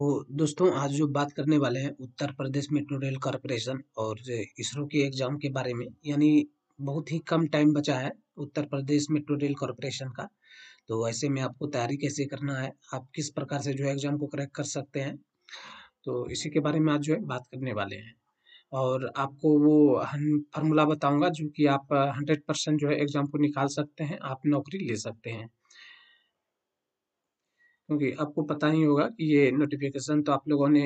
तो दोस्तों आज जो बात करने वाले हैं Uttar Pradesh metro rail corporation और इसरो के एग्ज़ाम के बारे में यानी बहुत ही कम टाइम बचा है Uttar Pradesh metro rail corporation का तो ऐसे में आपको तैयारी कैसे करना है आप किस प्रकार से जो है एग्ज़ाम को क्रैक कर सकते हैं तो इसी के बारे में आज जो है बात करने वाले हैं और आपको वो हम फार्मूला बताऊंगा जो कि आप हंड्रेड परसेंट जो है एग्ज़ाम को निकाल सकते हैं आप नौकरी ले सकते हैं क्योंकि आपको पता ही होगा कि ये नोटिफिकेशन तो आप लोगों ने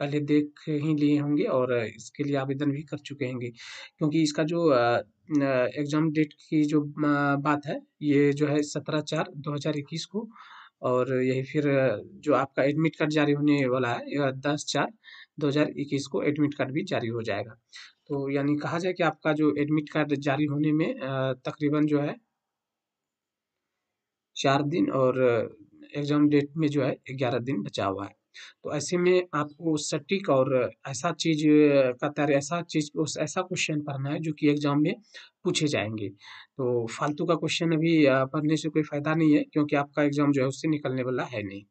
पहले देख ही लिए होंगे और इसके लिए आवेदन भी कर चुके होंगे क्योंकि इसका जो एग्ज़ाम डेट की जो बात है ये जो है सत्रह चार दो हज़ार इक्कीस को और यही फिर जो आपका एडमिट कार्ड जारी होने वाला है यह दस चार दो हज़ार इक्कीस को एडमिट कार्ड भी जारी हो जाएगा तो यानी कहा जाए कि आपका जो एडमिट कार्ड जारी होने में तकरीबन जो है चार दिन और एग्ज़ाम डेट में जो है ग्यारह दिन बचा हुआ है तो ऐसे में आपको सटीक और ऐसा चीज का तैयार ऐसा चीज ऐसा क्वेश्चन पढ़ना है जो कि एग्जाम में पूछे जाएंगे तो फालतू का क्वेश्चन अभी पढ़ने से कोई फायदा नहीं है क्योंकि आपका एग्जाम जो है उससे निकलने वाला है नहीं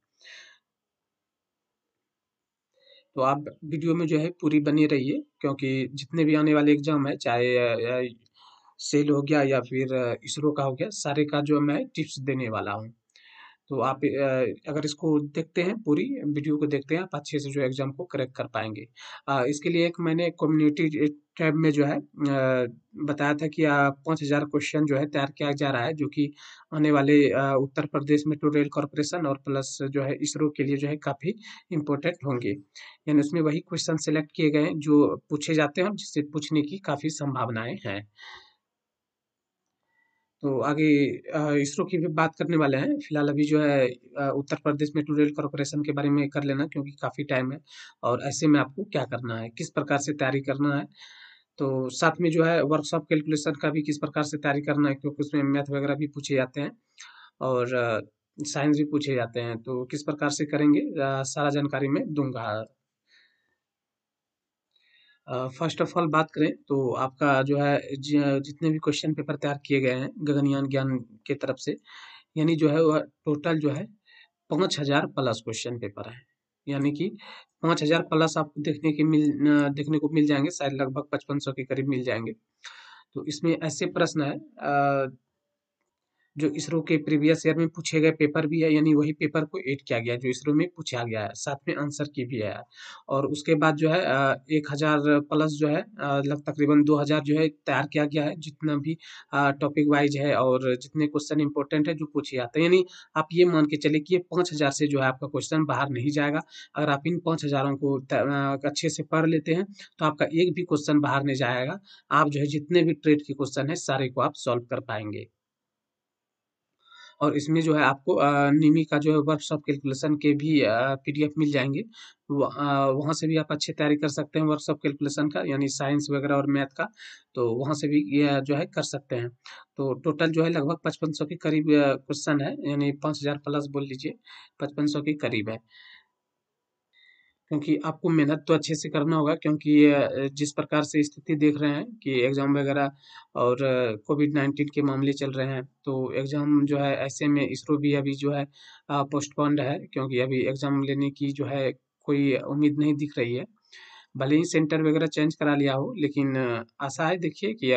तो आप वीडियो में जो है पूरी बनी रहिए क्योंकि जितने भी आने वाले एग्जाम है चाहे सेल हो गया या फिर इसरो का हो गया सारे का जो मैं टिप्स देने वाला हूँ तो आप अगर इसको देखते हैं पूरी वीडियो को देखते हैं आप अच्छे से जो एग्ज़ाम को क्रैक कर पाएंगे इसके लिए एक मैंने कम्युनिटी टैब में जो है बताया था कि पाँच हज़ार क्वेश्चन जो है तैयार किया जा रहा है जो कि आने वाले उत्तर प्रदेश मेट्रो तो रेल कॉरपोरेशन और प्लस जो है इसरो के लिए जो है काफ़ी इम्पोर्टेंट होंगे यानी उसमें वही क्वेश्चन सेलेक्ट किए गए हैं जो पूछे जाते हैं जिससे पूछने की काफ़ी संभावनाएँ हैं तो आगे इसरो की भी बात करने वाले हैं। फिलहाल अभी जो है उत्तर प्रदेश में रेल कॉरपोरेशन के बारे में कर लेना क्योंकि काफ़ी टाइम है और ऐसे में आपको क्या करना है, किस प्रकार से तैयारी करना है। तो साथ में जो है वर्कशॉप कैलकुलेशन का भी किस प्रकार से तैयारी करना है क्योंकि उसमें मैथ वगैरह भी पूछे जाते हैं और साइंस भी पूछे जाते हैं। तो किस प्रकार से करेंगे सारा जानकारी मैं दूँगा। फर्स्ट ऑफ ऑल बात करें तो आपका जो है जितने भी क्वेश्चन पेपर तैयार किए गए हैं गगनयान ज्ञान के तरफ से यानी जो है वह टोटल जो है पाँच हज़ार प्लस क्वेश्चन पेपर है यानी कि पाँच हज़ार प्लस आपको देखने के मिल देखने को मिल जाएंगे शायद लगभग पचपन सौ के करीब मिल जाएंगे तो इसमें ऐसे प्रश्न है जो इसरो के प्रीवियस ईयर में पूछे गए पेपर भी है यानी वही पेपर को एड किया गया जो इसरो में पूछा गया है साथ में आंसर की भी है और उसके बाद जो है एक हज़ार प्लस जो है लग तकरीबन दो हज़ार जो है तैयार किया गया है जितना भी टॉपिक वाइज है और जितने क्वेश्चन इंपॉर्टेंट है जो पूछे जाते हैं यानी आप ये मान के चले कि ये पाँच हज़ार से जो है आपका क्वेश्चन बाहर नहीं जाएगा अगर आप इन पाँच हज़ारों को अच्छे से पढ़ लेते हैं तो आपका एक भी क्वेश्चन बाहर नहीं जाएगा आप जो है जितने भी ट्रेड के क्वेश्चन है सारे को आप सॉल्व कर पाएंगे और इसमें जो है आपको निमी का जो है वर्कशॉप कैलकुलेसन के भी पी डी एफ मिल जाएंगे वहाँ से भी आप अच्छी तैयारी कर सकते हैं वर्कशॉप कैलकुलेसन का यानी साइंस वगैरह और मैथ का तो वहाँ से भी जो है कर सकते हैं तो टोटल जो है लगभग पचपन सौ के करीब क्वेश्चन है यानी पाँच हज़ार प्लस बोल लीजिए पचपन सौ के करीब है क्योंकि आपको मेहनत तो अच्छे से करना होगा क्योंकि जिस प्रकार से स्थिति देख रहे हैं कि एग्ज़ाम वगैरह और कोविड नाइन्टीन के मामले चल रहे हैं तो एग्ज़ाम जो है ऐसे में इसरो भी अभी जो है पोस्टपोन्ड है क्योंकि अभी एग्ज़ाम लेने की जो है कोई उम्मीद नहीं दिख रही है भले ही सेंटर वगैरह चेंज करा लिया हो लेकिन आशा है देखिए कि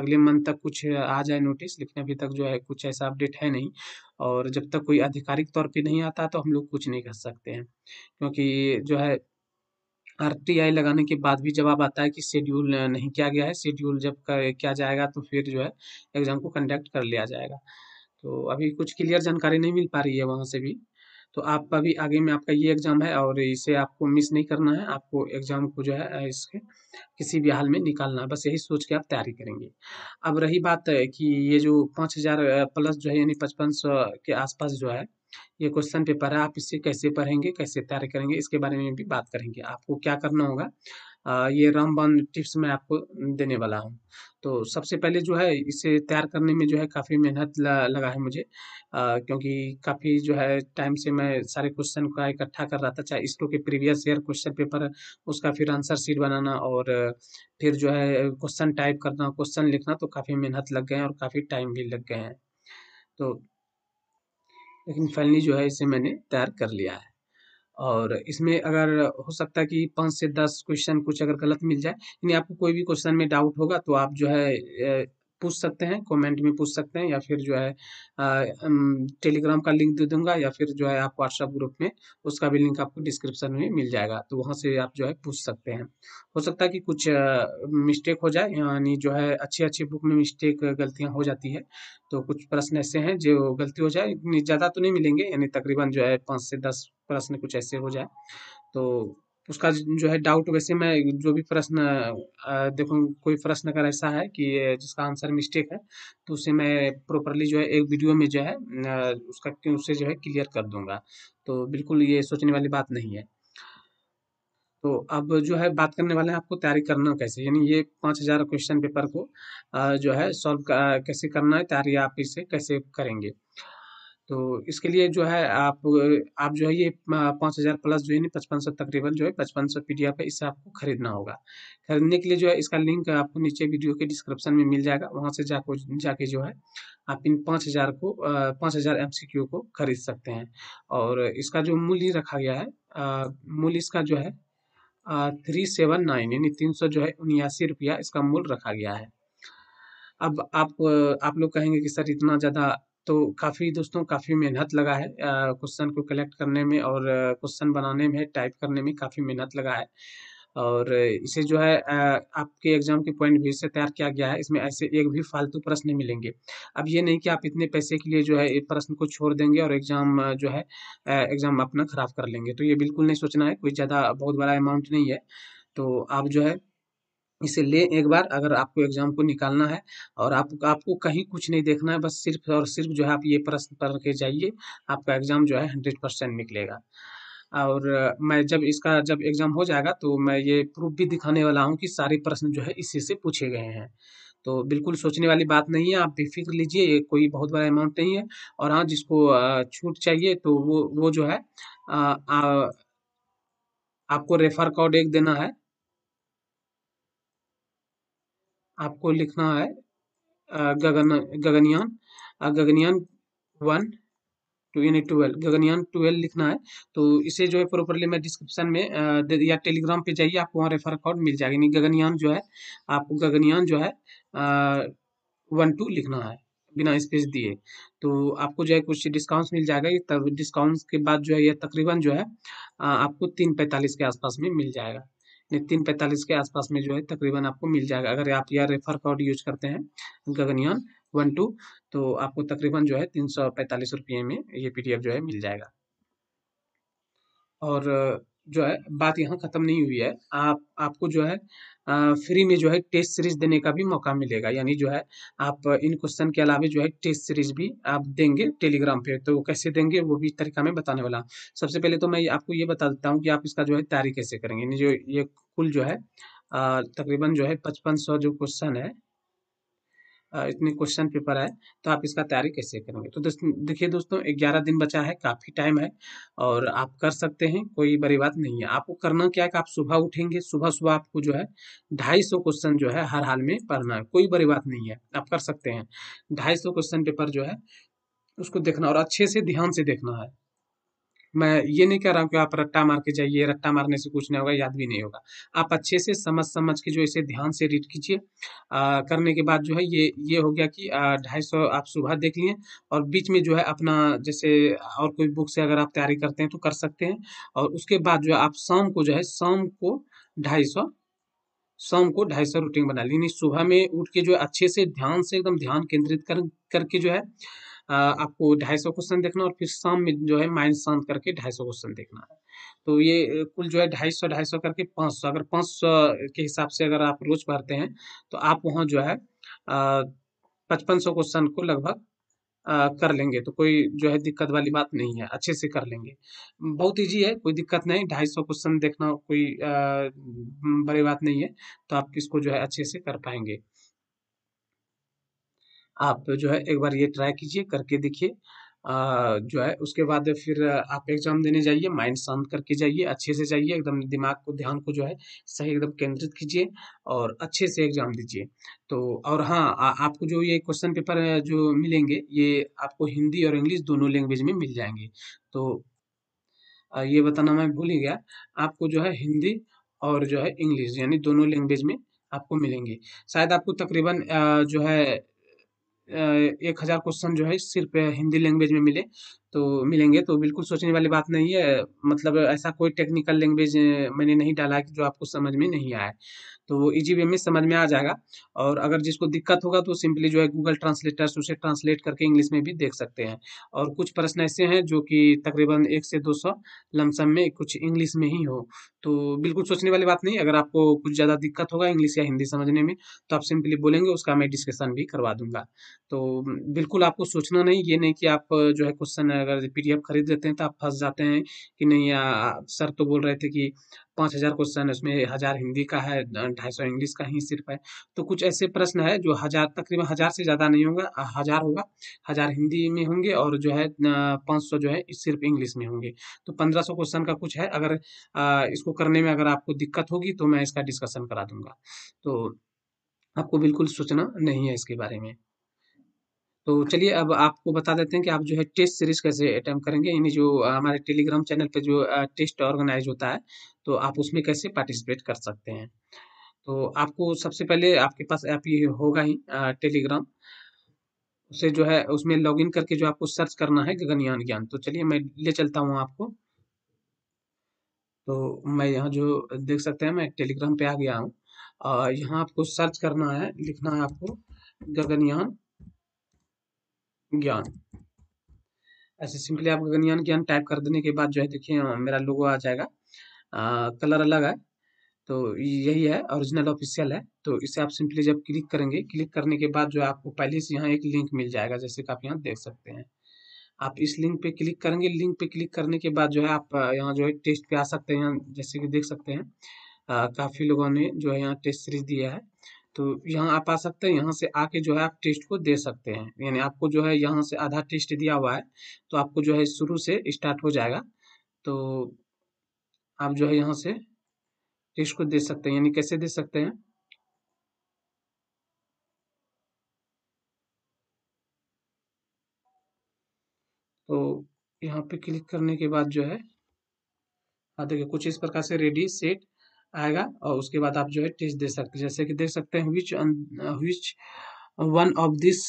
अगले मंथ तक कुछ आ जाए नोटिस लेकिन अभी तक जो है कुछ ऐसा अपडेट है नहीं और जब तक कोई आधिकारिक तौर पे नहीं आता तो हम लोग कुछ नहीं कर सकते हैं क्योंकि जो है आर लगाने के बाद भी जवाब आता है कि शेड्यूल नहीं किया गया है शेड्यूल जब किया जाएगा तो फिर जो है एग्ज़ाम को कंडक्ट कर लिया जाएगा तो अभी कुछ क्लियर जानकारी नहीं मिल पा रही है वहाँ से भी तो आपका भी आगे में आपका ये एग्ज़ाम है और इसे आपको मिस नहीं करना है आपको एग्ज़ाम को जो है इसके किसी भी हाल में निकालना है बस यही सोच के आप तैयारी करेंगे अब रही बात है कि ये जो पाँच हज़ार प्लस जो है यानी पचपन सौ के आसपास जो है ये क्वेश्चन पेपर है आप इससे कैसे पढ़ेंगे कैसे तैयारी करेंगे इसके बारे में भी बात करेंगे आपको क्या करना होगा ये रामबान टिप्स मैं आपको देने वाला हूँ तो सबसे पहले जो है इसे तैयार करने में जो है काफ़ी मेहनत लगा है मुझे आ, क्योंकि काफ़ी जो है टाइम से मैं सारे क्वेश्चन का इकट्ठा कर रहा था चाहे इसरो के प्रीवियस ईयर क्वेश्चन पेपर उसका फिर आंसर शीट बनाना और फिर जो है क्वेश्चन टाइप करना क्वेश्चन लिखना तो काफ़ी मेहनत लग गए हैं और काफ़ी टाइम भी लग गए हैं तो लेकिन फाइनली जो है इसे मैंने तैयार कर लिया है और इसमें अगर हो सकता है कि पाँच से दस क्वेश्चन कुछ अगर गलत मिल जाए यानी आपको कोई भी क्वेश्चन में डाउट होगा तो आप जो है पूछ सकते हैं कमेंट में पूछ सकते हैं या फिर जो है टेलीग्राम का लिंक दे दूंगा या फिर जो है आप व्हाट्सएप ग्रुप में उसका भी लिंक आपको डिस्क्रिप्शन में मिल जाएगा तो वहाँ से आप जो है पूछ सकते हैं हो सकता है कि कुछ मिस्टेक हो जाए यानी जो है अच्छी अच्छी बुक में मिस्टेक गलतियाँ हो जाती है तो कुछ प्रश्न ऐसे हैं जो गलती हो जाए ज़्यादा तो नहीं मिलेंगे यानी तकरीबन जो है पाँच से दस प्रश्न कुछ ऐसे हो जाए तो उसका जो है डाउट वैसे मैं जो भी प्रश्न देखो कोई प्रश्न अगर ऐसा है कि जिसका आंसर मिस्टेक है तो उसे मैं प्रॉपरली जो है एक वीडियो में जो है उसका उसे जो है क्लियर कर दूंगा तो बिल्कुल ये सोचने वाली बात नहीं है तो अब जो है बात करने वाले हैं आपको तैयारी करना कैसे यानी ये पाँच हज़ार क्वेश्चन पेपर को जो है सॉल्व कैसे करना है तैयारी आप इसे कैसे करेंगे तो इसके लिए जो है आप आप जो है ये पाँच हज़ार प्लस जो है ना पचपन सौ तकरीबन जो है पचपन सौ पी डी एफ है इससे आपको खरीदना होगा खरीदने के लिए जो है इसका लिंक आपको नीचे वीडियो के डिस्क्रिप्शन में मिल जाएगा वहाँ से जाको जाके जो है आप इन पाँच हज़ार को पाँच हज़ार एम सी क्यू को खरीद सकते हैं और इसका जो मूल्य रखा गया है मूल्य इसका जो है थ्री सेवन नाइन यानी तीन सौ जो है उन्यासी रुपया इसका मूल्य रखा गया है अब आप आप लोग कहेंगे कि सर इतना ज़्यादा तो काफ़ी दोस्तों काफ़ी मेहनत लगा है क्वेश्चन को कलेक्ट करने में और क्वेश्चन बनाने में टाइप करने में काफ़ी मेहनत लगा है और इसे जो है आपके एग्जाम के पॉइंट व्यू से तैयार किया गया है इसमें ऐसे एक भी फालतू प्रश्न नहीं मिलेंगे अब ये नहीं कि आप इतने पैसे के लिए जो है एक प्रश्न को छोड़ देंगे और एग्जाम जो है एग्जाम अपना खराब कर लेंगे तो ये बिल्कुल नहीं सोचना है कोई ज़्यादा बहुत बड़ा अमाउंट नहीं है तो आप जो है इसे ले एक बार अगर आपको एग्जाम को निकालना है और आप आपको कहीं कुछ नहीं देखना है बस सिर्फ और सिर्फ जो है आप ये प्रश्न पढ़ के जाइए आपका एग्जाम जो है हंड्रेड परसेंट निकलेगा और मैं जब इसका जब एग्ज़ाम हो जाएगा तो मैं ये प्रूफ भी दिखाने वाला हूँ कि सारे प्रश्न जो है इसी से पूछे गए हैं तो बिल्कुल सोचने वाली बात नहीं है आप बेफिक्र लीजिए ये कोई बहुत बड़ा अमाउंट नहीं है और हाँ जिसको छूट चाहिए तो वो वो जो है आ, आ, आपको रेफर कोड एक देना है आपको लिखना है गगन गगनयान गगनयान वन टू यानी ट्वेल्व गगनयान ट्वेल्व लिखना है तो इसे जो है प्रॉपरली मैं डिस्क्रिप्शन में या टेलीग्राम पे जाइए आपको वहाँ रेफर कोड मिल जाएगा यानी गगनयान जो है आपको गगनयान जो है वन टू लिखना है बिना स्पेस दिए तो आपको जो है कुछ डिस्काउंट्स मिल जाएगा तब डिस्काउंट्स के बाद जो है यह तकरीबन जो है आपको तीन पैंतालीस के आसपास में मिल जाएगा तीन पैंतालीस के आसपास में जो है तकरीबन आपको मिल जाएगा अगर आप यह रेफर कोड यूज करते हैं गगनयान वन टू तो आपको तकरीबन जो है तीन सौ पैंतालीस रुपये में ये पी जो है मिल जाएगा और जो है बात यहाँ ख़त्म नहीं हुई है आप आपको जो है फ्री में जो है टेस्ट सीरीज देने का भी मौका मिलेगा यानी जो है आप इन क्वेश्चन के अलावा जो है टेस्ट सीरीज भी आप देंगे टेलीग्राम पे तो कैसे देंगे वो भी तरीका मैं बताने वाला सबसे पहले तो मैं आपको ये बता देता हूँ कि आप इसका जो है तैयारी कैसे करेंगे यानी जो ये कुल जो है तकरीबन जो है पचपन सौ जो क्वेश्चन है इतने क्वेश्चन पेपर आए तो आप इसका तैयारी कैसे करेंगे तो देखिए दोस्तों ग्यारह दिन बचा है काफ़ी टाइम है और आप कर सकते हैं कोई बड़ी बात नहीं है आपको करना क्या है कि आप सुबह उठेंगे सुबह सुबह आपको जो है ढाई सौ क्वेश्चन जो है हर हाल में पढ़ना है कोई बड़ी बात नहीं है आप कर सकते हैं ढाई सौ क्वेश्चन पेपर जो है उसको देखना और अच्छे से ध्यान से देखना है मैं ये नहीं कह रहा हूँ कि आप रट्टा मार के जाइए रट्टा मारने से कुछ नहीं होगा याद भी नहीं होगा आप अच्छे से समझ समझ के जो इसे ध्यान से रीड कीजिए करने के बाद जो है ये ये हो गया कि ढाई सौ आप सुबह देख लिए और बीच में जो है अपना जैसे और कोई बुक से अगर आप तैयारी करते हैं तो कर सकते हैं और उसके बाद जो है आप शाम को जो है शाम को ढाई सौ शाम को ढाई सौ रूटीन बना ली सुबह में उठ के जो है अच्छे से ध्यान से एकदम ध्यान केंद्रित कर करके जो है आपको ढाई सौ क्वेश्चन देखना और फिर शाम में जो है माइंड शांत करके ढाई सौ क्वेश्चन देखना है तो ये कुल जो है ढाई सौ ढाई सौ करके पाँच सौ अगर पाँच सौ के हिसाब से अगर आप रोज पढ़ते हैं तो आप वहाँ जो है पचपन सौ क्वेश्चन को लगभग कर लेंगे तो कोई जो है दिक्कत वाली बात नहीं है अच्छे से कर लेंगे बहुत ईजी है कोई दिक्कत नहीं ढाई सौ क्वेश्चन देखना कोई बड़ी बात नहीं है तो आप इसको जो है अच्छे से कर पाएंगे आप जो है एक बार ये ट्राई कीजिए करके देखिए जो है उसके बाद फिर आप एग्जाम देने जाइए माइंड शांत करके जाइए अच्छे से जाइए एकदम दिमाग को ध्यान को जो है सही एकदम केंद्रित कीजिए और अच्छे से एग्जाम दीजिए तो और हाँ आ, आपको जो ये क्वेश्चन पेपर जो मिलेंगे ये आपको हिंदी और इंग्लिश दोनों लैंग्वेज में मिल जाएंगे तो आ, ये बताना मैं भूल ही गया आपको जो है हिंदी और जो है इंग्लिश यानी दोनों लैंग्वेज में आपको मिलेंगे शायद आपको तकरीबन जो है एक हज़ार क्वेश्चन जो है सिर्फ हिंदी लैंग्वेज में मिले तो मिलेंगे तो बिल्कुल सोचने वाली बात नहीं है मतलब ऐसा कोई टेक्निकल लैंग्वेज मैंने नहीं डाला कि जो आपको समझ में नहीं आए तो वो इजी वे में समझ में आ जाएगा और अगर जिसको दिक्कत होगा तो सिंपली जो है गूगल ट्रांसलेटर से उसे ट्रांसलेट करके इंग्लिश में भी देख सकते हैं और कुछ प्रश्न ऐसे हैं जो कि तकरीबन एक से दो सौ लमसम में कुछ इंग्लिश में ही हो तो बिल्कुल सोचने वाली बात नहीं अगर आपको कुछ ज़्यादा दिक्कत होगा इंग्लिश या हिंदी समझने में तो आप सिंपली बोलेंगे उसका मैं डिस्कशन भी करवा दूंगा तो बिल्कुल आपको सोचना नहीं ये नहीं कि आप जो है क्वेश्चन अगर पी खरीद लेते हैं तो आप फंस जाते हैं कि नहीं सर तो बोल रहे थे कि पाँच हज़ार क्वेश्चन है उसमें हज़ार हिंदी का है ढाई सौ इंग्लिश का ही सिर्फ है तो कुछ ऐसे प्रश्न है जो हज़ार तकरीबन हज़ार से ज़्यादा नहीं होगा हज़ार होगा हज़ार हिंदी में होंगे और जो है पाँच सौ जो है सिर्फ इंग्लिश में होंगे तो पंद्रह सौ क्वेश्चन का कुछ है अगर इसको करने में अगर आपको दिक्कत होगी तो मैं इसका डिस्कशन करा दूंगा तो आपको बिल्कुल सोचना नहीं है इसके बारे में तो चलिए अब आपको बता देते हैं कि आप जो है टेस्ट सीरीज कैसे अटैम्प करेंगे यानी जो हमारे टेलीग्राम चैनल पे जो टेस्ट ऑर्गेनाइज होता है तो आप उसमें कैसे पार्टिसिपेट कर सकते हैं तो आपको सबसे पहले आपके पास ऐप ये होगा ही टेलीग्राम उसे जो है उसमें लॉगिन करके जो आपको सर्च करना है गगनयान ज्ञान तो चलिए मैं ले चलता हूँ आपको तो मैं यहाँ जो देख सकते हैं मैं टेलीग्राम पे आ गया हूँ यहाँ आपको सर्च करना है लिखना है आपको गगनयान ज्ञान ऐसे सिंपली आप गगनयान ज्ञान टाइप कर देने के बाद जो है देखिए हाँ, मेरा लोगो आ जाएगा आ, कलर अलग है तो यही है ओरिजिनल ऑफिशियल है तो इसे आप सिंपली जब क्लिक करेंगे क्लिक करने के बाद जो है आपको पहले से यहाँ एक लिंक मिल जाएगा जैसे कि आप यहाँ देख सकते हैं आप इस लिंक पे क्लिक करेंगे लिंक पे क्लिक करने के बाद जो है आप यहाँ जो है टेस्ट पे आ सकते हैं जैसे कि देख सकते हैं काफ़ी लोगों ने जो है यहाँ टेस्ट सीरीज दिया है तो यहाँ आप आ सकते हैं यहाँ से आके जो है आप टेस्ट को दे सकते हैं यानी आपको जो है यहाँ से आधा टेस्ट दिया हुआ है तो आपको जो है शुरू से स्टार्ट हो जाएगा तो आप जो है यहाँ से टेस्ट को दे सकते हैं यानी कैसे दे सकते हैं तो यहाँ पे क्लिक करने के बाद जो है देखिए कुछ इस प्रकार से रेडी सेट आएगा और उसके बाद आप जो है टेस्ट दे सकते हैं जैसे कि देख सकते हैं which which one of this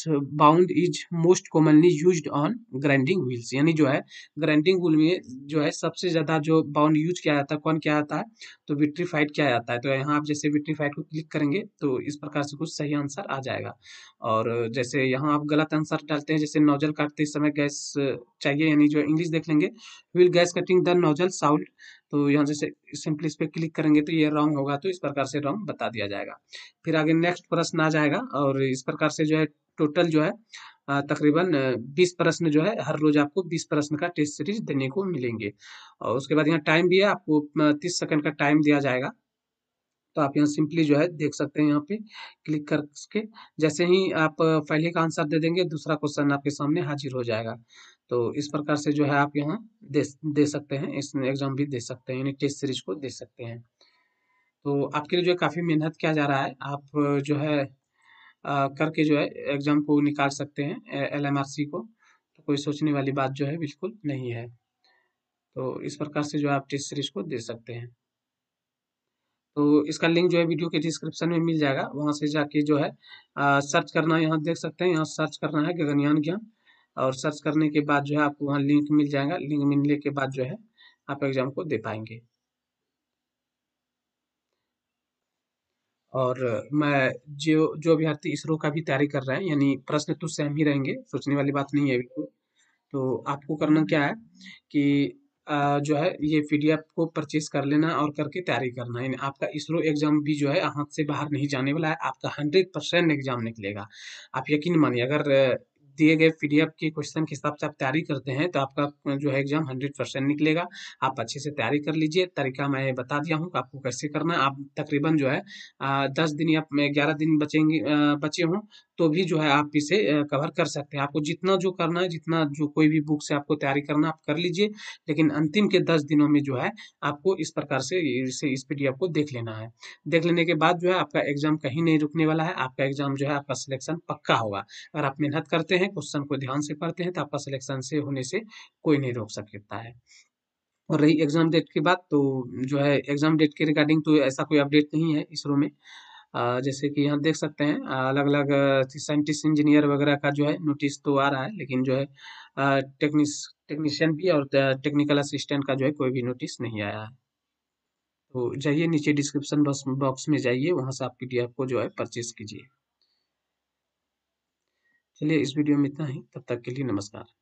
bound is most commonly use on grinding wheels यानी जो है ग्राइंडिंग व्हील में जो है सबसे ज़्यादा जो बाउंड यूज किया जाता है कौन किया जाता है तो विट्रीफाइड किया जाता है तो यहाँ आप जैसे विट्रीफाइड को क्लिक करेंगे तो इस प्रकार से कुछ सही आंसर आ जाएगा और जैसे यहाँ आप गलत आंसर डालते हैं जैसे नोजल काटते समय गैस चाहिए यानी जो इंग्लिश देख लेंगे wheel gas cutting the nozzle sound तो यहाँ से सिंपली इस पर क्लिक करेंगे तो ये रॉन्ग होगा तो इस प्रकार से रॉन्ग बता दिया जाएगा फिर आगे नेक्स्ट प्रश्न आ जाएगा और इस प्रकार से जो है टोटल जो है तकरीबन 20 प्रश्न जो है हर रोज आपको 20 प्रश्न का टेस्ट सीरीज देने को मिलेंगे और उसके बाद यहाँ टाइम भी है आपको 30 सेकंड का टाइम दिया जाएगा तो आप यहाँ सिंपली जो है देख सकते हैं यहाँ पे क्लिक करके जैसे ही आप पहले का आंसर दे देंगे दूसरा क्वेश्चन आपके सामने हाजिर हो जाएगा तो इस प्रकार से जो है आप यहाँ दे दे सकते हैं इस एग्जाम भी दे सकते हैं यानी टेस्ट सीरीज को दे सकते हैं तो आपके लिए जो है काफ़ी मेहनत किया जा रहा है आप जो है आ, करके जो है एग्जाम को निकाल सकते हैं एल एम आर सी को तो कोई सोचने वाली बात जो है बिल्कुल नहीं है तो इस प्रकार से जो है आप टेस्ट सीरीज को दे सकते हैं तो इसका लिंक जो है वीडियो के डिस्क्रिप्शन में मिल जाएगा वहाँ से जाके जो है आ, सर्च करना यहाँ देख सकते हैं यहाँ सर्च करना है गगनयान ज्ञान और सर्च करने के बाद जो है आपको वहाँ लिंक मिल जाएगा लिंक मिलने के बाद जो है आप एग्ज़ाम को दे पाएंगे और मैं जो जो अभ्यर्थी इसरो का भी तैयारी कर रहे हैं यानी प्रश्न तो सेम ही रहेंगे सोचने वाली बात नहीं है बिल्कुल तो।, तो आपको करना क्या है कि जो है ये एफ को परचेज कर लेना और करके तैयारी करना यानी आपका इसरो एग्जाम भी जो है हाथ से बाहर नहीं जाने वाला है आपका हंड्रेड परसेंट एग्जाम निकलेगा आप यकीन मानिए अगर दिए गए पीडीएफ के क्वेश्चन के हिसाब से आप तैयारी करते हैं तो आपका जो है एग्जाम हंड्रेड परसेंट निकलेगा आप अच्छे से तैयारी कर लीजिए तरीका मैं बता दिया हूँ आपको कैसे करना है आप तकरीबन जो है दस दिन या ग्यारह दिन बचेंगे बचे हों तो भी जो है आप इसे कवर कर सकते हैं आपको जितना जो करना है जितना जो कोई भी बुक से आपको तैयारी करना आप कर लीजिए लेकिन अंतिम के दस दिनों में जो है आपको इस प्रकार से इसे इस पी को देख लेना है देख लेने के बाद जो है आपका एग्जाम कहीं नहीं रुकने वाला है आपका एग्जाम जो है आपका सिलेक्शन पक्का होगा अगर आप मेहनत करते हैं क्वेश्चन को ध्यान से पढ़ते हैं तो आपका सिलेक्शन से होने से कोई नहीं रोक सकता है और रही एग्जाम डेट की बात तो जो है एग्जाम डेट के रिगार्डिंग तो ऐसा कोई अपडेट नहीं है इसरो में जैसे कि हम देख सकते हैं अलग अलग साइंटिस्ट इंजीनियर वगैरह का जो है नोटिस तो आ रहा है लेकिन जो है टेक्निस टेक्नीशियन भी और टेक्निकल असिस्टेंट का जो है कोई भी नोटिस नहीं आया है तो जाइए नीचे डिस्क्रिप्शन बॉक्स में जाइए वहाँ से आप पी को जो है परचेज कीजिए चलिए इस वीडियो में इतना ही तब तक के लिए नमस्कार